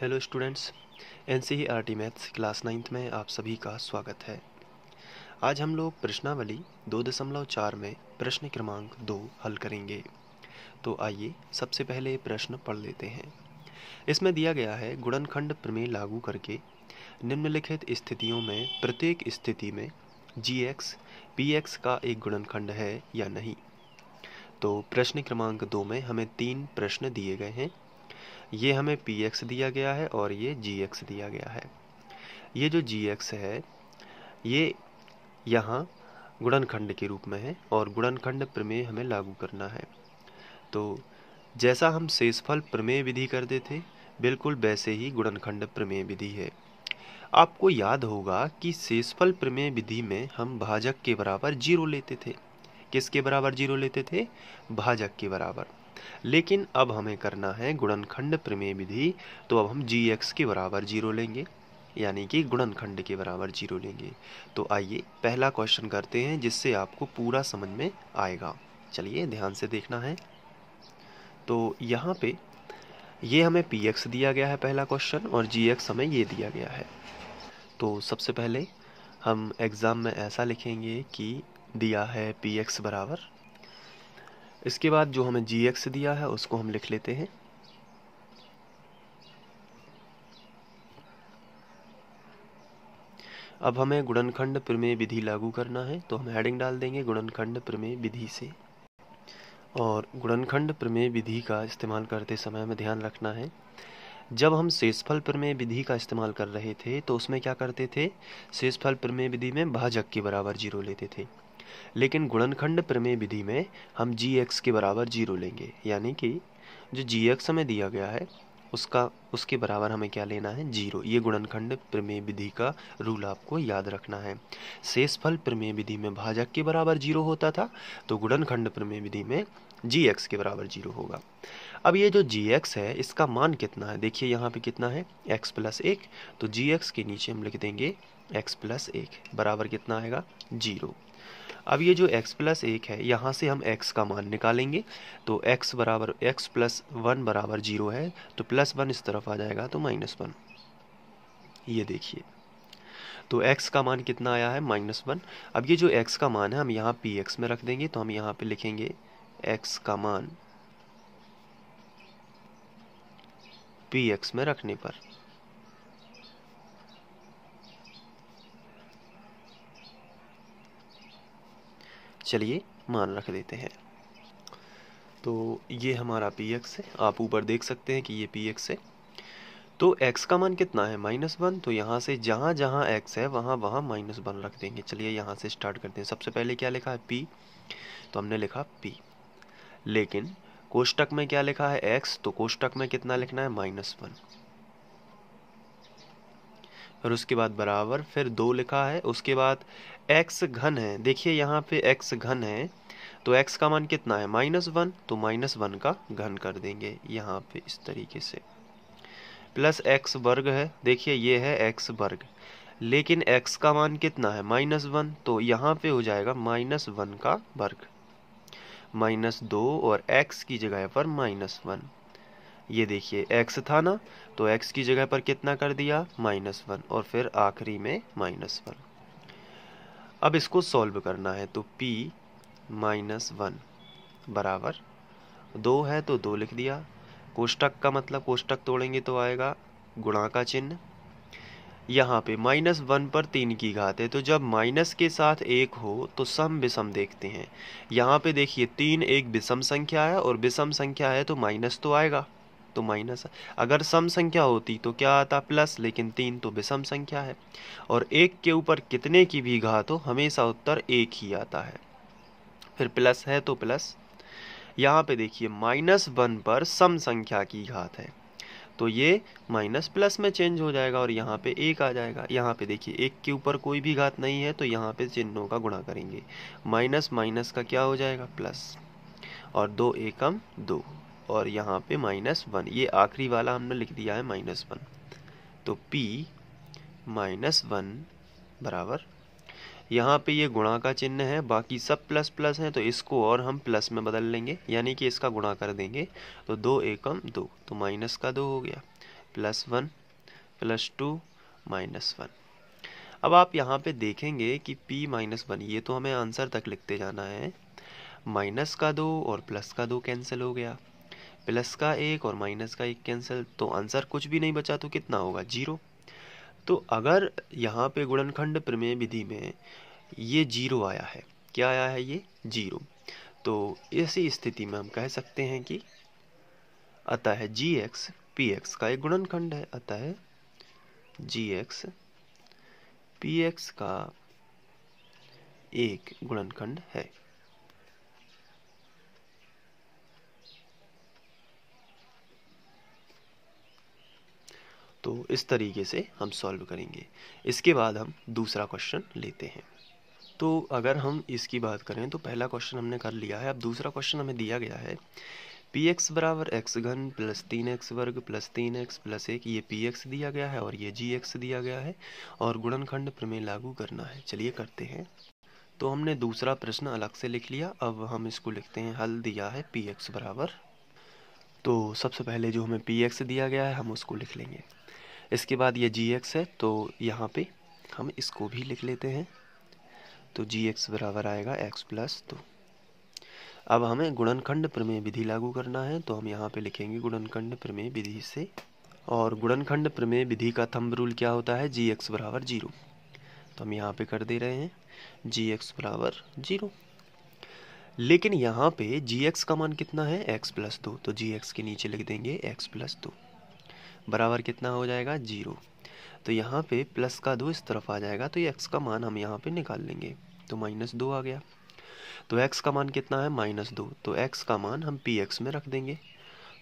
hello students N C R T maths class ninth में आप सभी का स्वागत है आज हम लोग प्रश्नावली दो दशमलव चार में प्रश्न क्रमांक दो हल करेंगे तो आइए सबसे पहले प्रश्न पढ़ लेते हैं इसमें दिया गया है गुणनखंड प्रमेय लागू करके निम्नलिखित स्थितियों में प्रत्येक स्थिति में जी एक्स पी एक्स का एक गुणनखंड है या नहीं तो प्रश्न क्रमांक दो में हमें तीन प्रश्न दिए गए हैं ये हमें पी एक्स दिया गया है और ये जी एक्स दिया गया है ये जो जी एक्स है ये यहाँ गुणनखंड के रूप में है और गुणनखंड प्रमेय हमें लागू करना है तो जैसा हम शेषफल प्रमेय विधि करते थे बिल्कुल वैसे ही गुणनखंड प्रमेय विधि है आपको याद होगा कि शेषफल प्रमेय विधि में हम भाजक के बराबर जीरो लेते थे किसके बराबर जीरो लेते थे भाजक के बराबर लेकिन अब हमें करना है गुणनखंड प्रमेय विधि तो अब हम जी एक्स के बराबर जीरो लेंगे यानी कि गुणनखंड के बराबर जीरो लेंगे तो आइए पहला क्वेश्चन करते हैं जिससे आपको पूरा समझ में आएगा चलिए ध्यान से देखना है तो यहाँ पे ये हमें पी एक्स दिया गया है पहला क्वेश्चन और जी एक्स हमें ये दिया गया है तो सबसे पहले हम एग्ज़ाम में ऐसा लिखेंगे कि दिया है पी एक्स बराबर इसके बाद जो हमें जी एक्स दिया है उसको हम लिख लेते हैं अब हमें गुणनखंड प्रमेय विधि लागू करना है तो हम हेडिंग डाल देंगे गुणनखंड प्रमेय विधि से और गुणनखंड प्रमेय विधि का इस्तेमाल करते समय हमें ध्यान रखना है जब हम शेषफल प्रमेय विधि का इस्तेमाल कर रहे थे तो उसमें क्या करते थे शेषफल प्रमेय विधि में भाजक के बराबर जीरो लेते थे लेकिन गुणनखंड प्रमेय विधि में हम जी एक्स के बराबर जीरो लेंगे यानी कि जो जी एक्स हमें दिया गया है उसका उसके बराबर हमें क्या लेना है जीरो ये गुणनखंड प्रमेय विधि का रूल आपको याद रखना है शेषफल प्रमेय विधि में भाजक के बराबर जीरो होता था तो गुणनखंड प्रमेय विधि में जी एक्स के बराबर जीरो होगा अब ये जो जी एक्स है इसका मान कितना है देखिए यहाँ पे कितना है एक्स प्लस एक तो जी एक्स के नीचे हम लिख देंगे एक्स प्लस एक बराबर कितना आएगा जीरो अब ये जो x प्लस एक है यहाँ से हम x का मान निकालेंगे तो x बराबर एक्स प्लस वन बराबर जीरो है तो प्लस वन इस तरफ आ जाएगा तो माइनस वन ये देखिए तो x का मान कितना आया है माइनस वन अब ये जो x का मान है हम यहाँ पी एक्स में रख देंगे तो हम यहाँ पे लिखेंगे x का मान पी एक्स में रखने पर चलिए मान रख देते हैं तो ये हमारा पी एक्स है आप ऊपर देख सकते हैं कि ये पी एक्स है तो x का मान कितना है माइनस वन तो यहाँ से जहाँ जहाँ x है वहाँ वहाँ माइनस वन रख देंगे चलिए यहाँ से स्टार्ट करते हैं सबसे पहले क्या लिखा है p तो हमने लिखा p लेकिन कोष्टक में क्या लिखा है x तो कोष्टक में कितना लिखना है माइनस वन और उसके बाद बराबर फिर दो लिखा है उसके बाद एक्स घन है देखिए यहाँ पे एक्स घन है तो एक्स का मान कितना है माइनस वन तो माइनस वन का घन कर देंगे यहाँ पे इस तरीके से प्लस एक्स वर्ग है देखिए ये है एक्स वर्ग लेकिन एक्स का मान कितना है माइनस वन तो यहाँ पे हो जाएगा माइनस वन का वर्ग माइनस दो और एक्स की जगह पर माइनस वन ये देखिए x था ना तो x की जगह पर कितना कर दिया माइनस वन और फिर आखिरी में माइनस वन अब इसको सॉल्व करना है तो p माइनस वन बराबर दो है तो दो लिख दिया कोष्टक का मतलब कोष्टक तोड़ेंगे तो आएगा गुणा का चिन्ह यहाँ पे माइनस वन पर तीन की घात है तो जब माइनस के साथ एक हो तो सम विषम देखते हैं यहाँ पे देखिए तीन एक विषम संख्या है और विषम संख्या है तो माइनस तो आएगा तो माइनस अगर सम संख्या होती तो क्या आता प्लस लेकिन तीन तो विषम संख्या है और एक के ऊपर कितने की भी घात हो हमेशा उत्तर एक ही आता है फिर प्लस है तो प्लस यहाँ पे देखिए माइनस वन पर सम संख्या की घात है तो ये माइनस प्लस में चेंज हो जाएगा और यहाँ पे एक आ जाएगा यहाँ पे देखिए एक के ऊपर कोई भी घात नहीं है तो यहाँ पे चिन्हों का गुणा करेंगे माइनस माइनस का क्या हो जाएगा प्लस और दो एकम दो और यहाँ पे माइनस वन ये आखिरी वाला हमने लिख दिया है माइनस वन तो P माइनस वन बराबर यहाँ पे ये गुणा का चिन्ह है बाकी सब प्लस प्लस हैं तो इसको और हम प्लस में बदल लेंगे यानी कि इसका गुणा कर देंगे तो दो एकम दो तो माइनस का दो हो गया plus one plus two minus one अब आप यहाँ पे देखेंगे कि p माइनस वन ये तो हमें आंसर तक लिखते जाना है माइनस का दो और प्लस का दो कैंसिल हो गया प्लस का एक और माइनस का एक कैंसिल तो आंसर कुछ भी नहीं बचा तो कितना होगा जीरो तो अगर यहाँ पे गुणनखंड प्रमेय विधि में ये जीरो आया है क्या आया है ये जीरो तो ऐसी स्थिति में हम कह सकते हैं कि अतः जी एक्स पी एक्स का एक गुणनखंड है अतः जी एक्स पी एक्स का एक गुणनखंड है तो इस तरीके से हम सॉल्व करेंगे इसके बाद हम दूसरा क्वेश्चन लेते हैं तो अगर हम इसकी बात करें तो पहला क्वेश्चन हमने कर लिया है अब दूसरा क्वेश्चन हमें दिया गया है पी एक्स बराबर एक्स घन प्लस तीन एक्स वर्ग प्लस तीन एक्स प्लस एक ये पी एक्स दिया गया है और ये जी एक्स दिया गया है और गुणनखंड प्रमेय लागू करना है चलिए करते हैं तो हमने दूसरा प्रश्न अलग से लिख लिया अब हम इसको लिखते हैं हल दिया है पी एक्स बराबर तो सबसे पहले जो हमें पी एक्स दिया गया है हम उसको लिख लेंगे इसके बाद ये जी एक्स है तो यहाँ पे हम इसको भी लिख लेते हैं तो जी एक्स बराबर आएगा एक्स प्लस दो अब हमें गुणनखंड प्रमेय विधि लागू करना है तो हम यहाँ पे लिखेंगे गुणनखंड प्रमेय विधि से और गुणनखंड प्रमेय विधि का थंब रूल क्या होता है जी एक्स बराबर जीरो तो हम यहाँ पे कर दे रहे हैं जी एक्स बराबर जीरो लेकिन यहाँ पे जी एक्स का मान कितना है एक्स प्लस दो तो जी एक्स के नीचे लिख देंगे एक्स प्लस दो बराबर कितना हो जाएगा जीरो तो यहाँ पे प्लस का दो इस तरफ आ जाएगा तो ये एक्स का मान हम यहाँ पे निकाल लेंगे तो माइनस दो आ गया तो एक्स का मान कितना है माइनस दो तो एक्स का मान हम पी एक्स में रख देंगे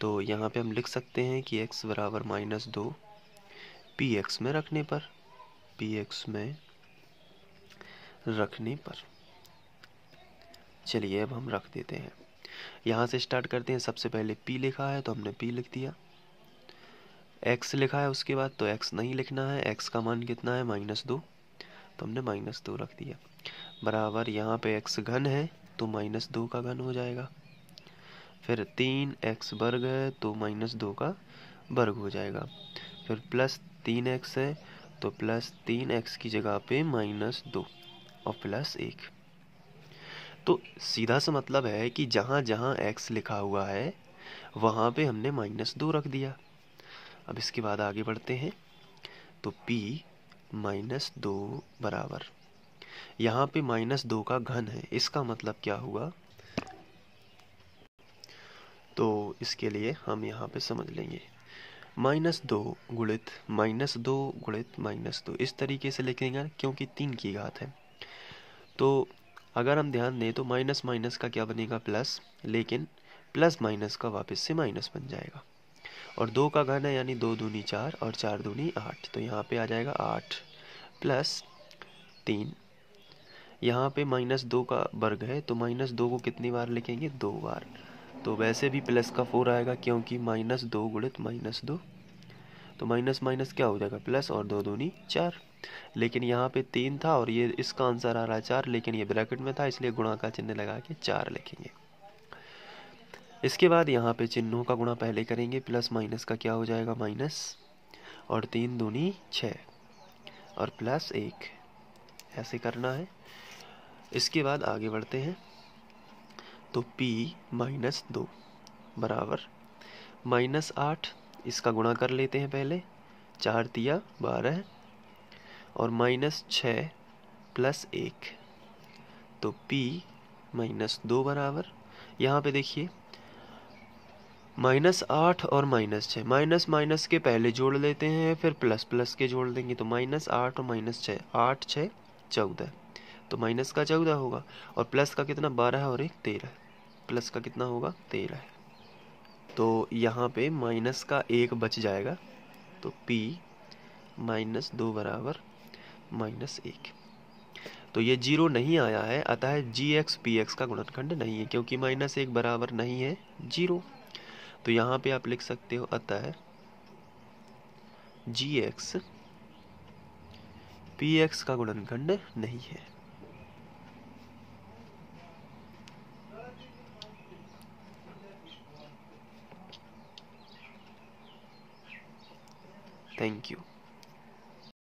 तो यहाँ पे हम लिख सकते हैं कि एक्स बराबर माइनस दो पी एक्स में रखने पर पी एक्स में रखने पर चलिए अब हम रख देते हैं यहाँ से स्टार्ट करते हैं सबसे पहले पी लिखा है तो हमने पी लिख दिया एक्स लिखा है उसके बाद तो एक्स नहीं लिखना है एक्स का मान कितना है माइनस दो तो हमने माइनस दो रख दिया बराबर यहाँ पे एक्स घन है तो माइनस दो का घन हो जाएगा फिर तीन एक्स वर्ग है तो माइनस दो का वर्ग हो जाएगा फिर प्लस तीन एक्स है तो प्लस तीन एक्स की जगह पे माइनस दो और प्लस एक तो सीधा सा मतलब है कि जहाँ जहाँ एक्स लिखा हुआ है वहाँ पे हमने माइनस दो रख दिया अब इसके बाद आगे बढ़ते हैं तो p माइनस दो बराबर यहाँ पे माइनस दो का घन है इसका मतलब क्या हुआ तो इसके लिए हम यहाँ पे समझ लेंगे माइनस दो गुणित माइनस दो गुणित माइनस दो इस तरीके से लिखेंगे क्योंकि तीन की घात है तो अगर हम ध्यान दें तो माइनस माइनस का क्या बनेगा प्लस लेकिन प्लस माइनस का वापस से माइनस बन जाएगा और दो का घन है यानी दो दूनी चार और चार दूनी आठ तो यहाँ पे आ जाएगा आठ प्लस तीन यहाँ पे माइनस दो का वर्ग है तो माइनस दो को कितनी बार लिखेंगे दो बार तो वैसे भी प्लस का फोर आएगा क्योंकि माइनस दो गुणित माइनस दो तो माइनस माइनस क्या हो जाएगा प्लस और दो दूनी चार लेकिन यहाँ पे तीन था और ये इसका आंसर आ रहा है चार लेकिन ये ब्रैकेट में था इसलिए गुणा का चिन्ह लगा के चार लिखेंगे इसके बाद यहाँ पे चिन्हों का गुणा पहले करेंगे प्लस माइनस का क्या हो जाएगा माइनस और तीन दूनी छः और प्लस एक ऐसे करना है इसके बाद आगे बढ़ते हैं तो p माइनस दो बराबर माइनस आठ इसका गुणा कर लेते हैं पहले चार तिया बारह और माइनस छ प्लस एक तो p माइनस दो बराबर यहाँ पे देखिए माइनस आठ और माइनस छः माइनस माइनस के पहले जोड़ लेते हैं फिर प्लस प्लस के जोड़ देंगे तो माइनस आठ और माइनस छः आठ छः चौदह तो माइनस का चौदह होगा और प्लस का कितना बारह और एक तेरह प्लस का कितना होगा तेरह तो यहाँ पे माइनस का एक बच जाएगा तो पी माइनस दो बराबर माइनस एक तो ये जीरो नहीं आया है अतः जी एक्स पी एक्स का गुणनखंड नहीं है क्योंकि माइनस एक बराबर नहीं है जीरो तो यहाँ पे आप लिख सकते हो अतः जी एक्स पी एक्स का गुणनखंड नहीं है थैंक यू